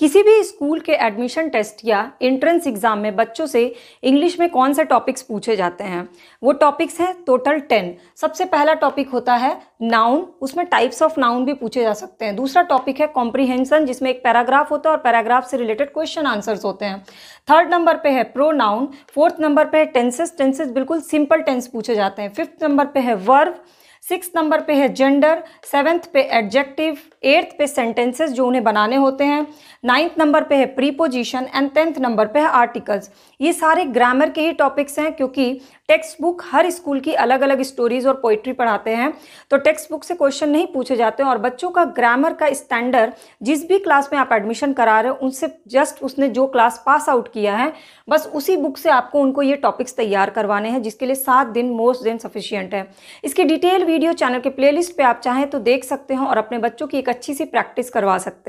किसी भी स्कूल के एडमिशन टेस्ट या एंट्रेंस एग्ज़ाम में बच्चों से इंग्लिश में कौन से टॉपिक्स पूछे जाते हैं वो टॉपिक्स हैं टोटल टेन सबसे पहला टॉपिक होता है नाउन उसमें टाइप्स ऑफ नाउन भी पूछे जा सकते हैं दूसरा टॉपिक है कॉम्प्रीहेंशन जिसमें एक पैराग्राफ होता है और पैराग्राफ से रिलेटेड क्वेश्चन आंसर्स होते हैं थर्ड नंबर पे है प्रो नाउन फोर्थ नंबर पे है टेंसेस टेंसेस बिल्कुल सिंपल टेंस पूछे जाते हैं फिफ्थ नंबर पे है वर्व सिक्स नंबर पे है जेंडर सेवन्थ पे एडजेक्टिव एट्थ पे सेंटेंसेस जो उन्हें बनाने होते हैं नाइन्थ नंबर पे है प्रीपोजिशन एंड टेंथ नंबर पे है आर्टिकल्स ये सारे ग्रामर के ही टॉपिक्स हैं क्योंकि टेक्स्ट बुक हर स्कूल की अलग अलग स्टोरीज और पोइट्री पढ़ाते हैं तो टेक्स्ट बुक से क्वेश्चन नहीं पूछे जाते हैं और बच्चों का ग्रामर का स्टैंडर्ड जिस भी क्लास में आप एडमिशन करा रहे हो उनसे जस्ट उसने जो क्लास पास आउट किया है बस उसी बुक से आपको उनको ये टॉपिक्स तैयार करवाने हैं जिसके लिए सात दिन मोस्ट देन सफिशियंट है इसकी डिटेल भी वीडियो चैनल के प्लेलिस्ट पे आप चाहें तो देख सकते हो और अपने बच्चों की एक अच्छी सी प्रैक्टिस करवा सकते